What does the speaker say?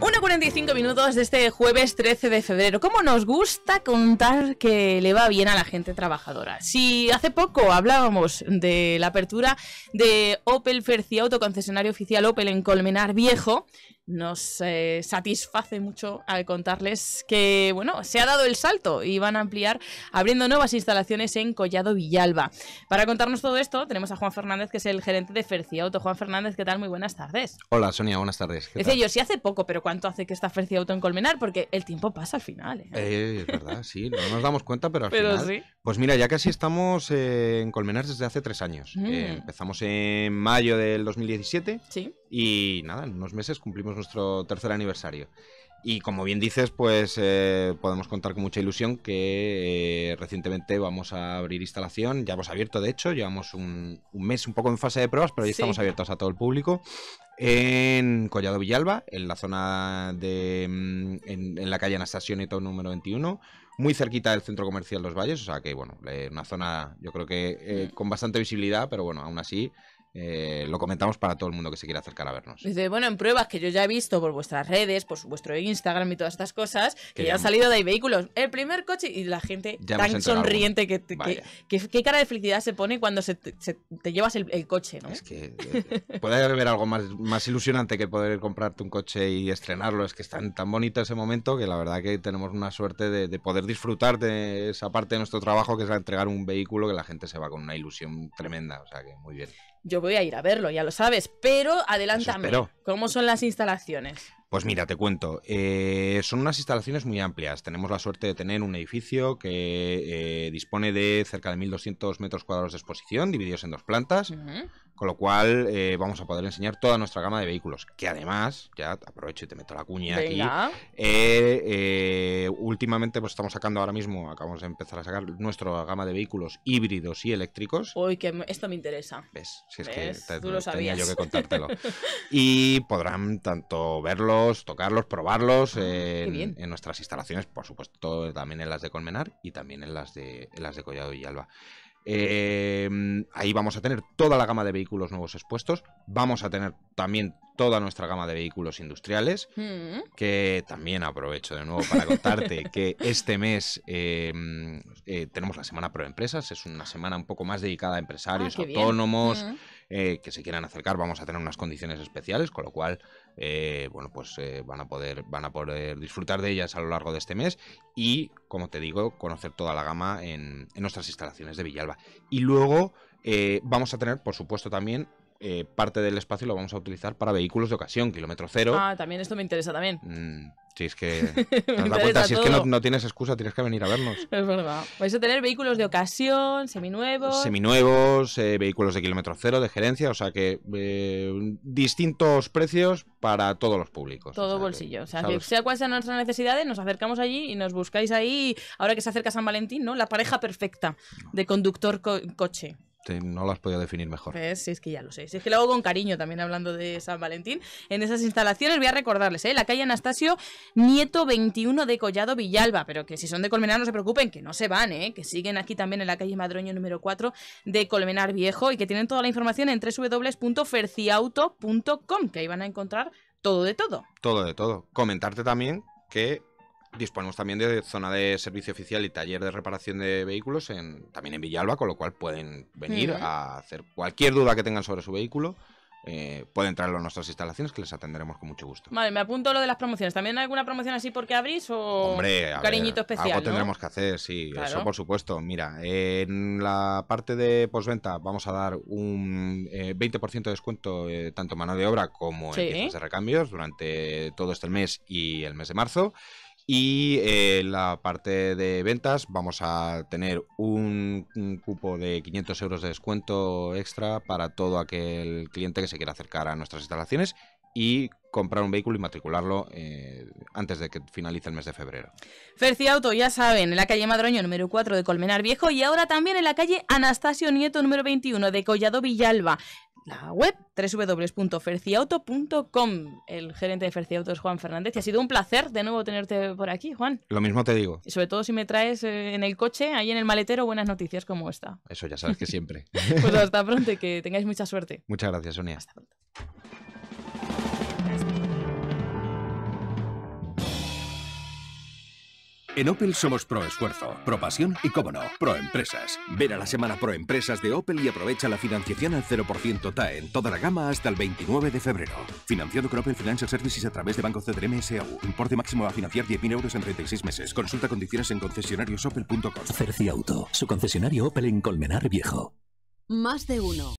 1.45 minutos de este jueves 13 de febrero. ¿Cómo nos gusta contar que le va bien a la gente trabajadora? Si hace poco hablábamos de la apertura de Opel Fercia, autoconcesionario oficial Opel en Colmenar Viejo, nos eh, satisface mucho al contarles que, bueno, se ha dado el salto y van a ampliar abriendo nuevas instalaciones en Collado Villalba. Para contarnos todo esto, tenemos a Juan Fernández, que es el gerente de Ferci Auto. Juan Fernández, ¿qué tal? Muy buenas tardes. Hola, Sonia, buenas tardes. yo, sí hace poco, pero ¿cuánto hace que está Ferci Auto en Colmenar? Porque el tiempo pasa al final. ¿eh? Eh, es verdad, sí, no nos damos cuenta, pero al final... Pues mira, ya casi estamos en Colmenar desde hace tres años. Mm. empezamos en mayo del 2017 ¿Sí? Y nada, en unos meses cumplimos nuestro tercer aniversario. Y como bien dices, pues eh, podemos contar con mucha ilusión que eh, recientemente vamos a abrir instalación. Ya hemos abierto, de hecho, llevamos un, mes un poco en fase de pruebas, pero ya estamos abiertos a todo el público. En Collado Villalba, en la zona de. Mm, en, la calle Anastasio Neto número 21, muy cerquita del centro comercial Los Valles, o sea que, bueno, eh, una zona, yo creo que con bastante visibilidad, pero bueno, aún así eh, lo comentamos para todo el mundo que se quiera acercar a vernos. Dice, bueno, en pruebas que yo ya he visto por vuestras redes, por vuestro Instagram y todas estas cosas, que, ya han salido de vehículos. El primer coche y la gente tan sonriente que, qué cara de felicidad se pone cuando te llevas el, coche, Es que eh, puede haber algo más, ilusionante que poder comprarte un coche y estrenarlo. Es que es tan, bonito ese momento que la verdad que tenemos una suerte de, de poder disfrutar de esa parte de nuestro trabajo que es la entregar un vehículo que la gente se va con una ilusión tremenda. O sea que muy bien yo voy a ir a verlo, ya lo sabes, pero adelántame. ¿Cómo son las instalaciones? Pues mira, te cuento, eh, son unas instalaciones muy amplias. Tenemos la suerte de tener un edificio que eh, dispone de cerca de 1.200 metros cuadrados de exposición, divididos en dos plantas. Con lo cual eh, vamos a poder enseñar toda nuestra gama de vehículos. Que además, ya aprovecho y te meto la cuña aquí. Eh, eh, últimamente pues estamos sacando ahora mismo, acabamos de empezar a sacar nuestra gama de vehículos híbridos y eléctricos. Uy, que esto me interesa. ¿Ves? Si es que te, tenía yo que contártelo. y podrán tanto verlos, tocarlos, probarlos ah, en, nuestras instalaciones, por supuesto, también en las de Colmenar y también en las de, en las de Collado y Alba. Eh, ahí vamos a tener toda la gama de vehículos nuevos expuestos. Vamos a tener también toda nuestra gama de vehículos industriales. Mm. Que también aprovecho de nuevo para contarte que este mes em, eh, tenemos la Semana Pro Empresas. Es una semana un poco más dedicada a ah, empresarios, autónomos. Mm. Eh, que se quieran acercar, vamos a tener unas condiciones especiales, con lo cual, eh, bueno, pues eh, van, a poder, van a poder disfrutar de ellas a lo largo de este mes y, como te digo, conocer toda la gama en, en nuestras instalaciones de Villalba. Y luego vamos a tener, por supuesto, también eh, parte del espacio lo vamos a utilizar para vehículos de ocasión, kilómetro cero. Ah, también esto me interesa también. Sí mm, si es que. no, tienes excusa, tienes que venir a vernos. es verdad. Vais a tener vehículos de ocasión, seminuevos. Seminuevos, eh, vehículos de kilómetro cero, de gerencia, o sea que eh, distintos precios para todos los públicos. Todo sea, bolsillo. o sea, que sea cual sea nuestra necesidad, nos acercamos allí y nos buscáis ahí. Ahora que se acerca San Valentín, ¿no? La pareja perfecta de conductor-coche no las podía definir mejor. sí, es que ya lo sé. Si es que lo hago con cariño también hablando de San Valentín. En esas instalaciones voy a recordarles, ¿eh? la calle Anastasio Nieto 21 de Collado Villalba. Pero que si son de Colmenar no se preocupen, que no se van, ¿eh? que siguen aquí también en la calle Madroño número 4 de Colmenar Viejo y que tienen toda la información en www.ferciauto.com, que ahí van a encontrar todo de todo. Todo de todo. Comentarte también que Disponemos también de zona de servicio oficial y taller de reparación de vehículos en, también en Villalba, con lo cual pueden venir a hacer cualquier duda que tengan sobre su vehículo. Eh, pueden traerlo a nuestras instalaciones que les atenderemos con mucho gusto. Vale, me apunto lo de las promociones. ¿También hay alguna promoción así porque abrís o cariñito especial? Algo tendremos que hacer, sí, eso por supuesto. Mira, en la parte de postventa vamos a dar un 20% eh, de descuento eh, tanto en mano de obra como en piezas de recambios durante todo este mes y el mes de marzo. Y eh, en la parte de ventas, vamos a tener un, cupo de 500 euros de descuento extra para todo aquel cliente que se quiera acercar a nuestras instalaciones y comprar un vehículo y matricularlo eh, antes de que finalice el mes de febrero. Ferci Auto, ya saben, en la calle Madroño número 4 de Colmenar Viejo y ahora también en la calle Anastasio Nieto número 21 de Collado Villalba la web www.ferciauto.com. El gerente de Ferciauto es Juan Fernández y ha sido un placer de nuevo tenerte por aquí, Juan. Lo mismo te digo. Y sobre todo si me traes eh, en el coche, ahí en el maletero, buenas noticias como esta. Eso ya sabes que siempre. pues hasta pronto y que tengáis mucha suerte. Muchas gracias, Sonia. Hasta pronto. En Opel somos pro esfuerzo, pro pasión y, cómo no, pro empresas. Ven a la semana pro empresas de Opel y aprovecha la financiación al 0% TAE en toda la gama hasta el 29 de febrero. Financiado con Opel Financial Services a través de Banco CDRM SAU. Importe máximo a financiar 10.000 euros en 36 meses. Consulta condiciones en concesionariosopel.com. Cerci Auto, su concesionario Opel en Colmenar Viejo. Más de uno.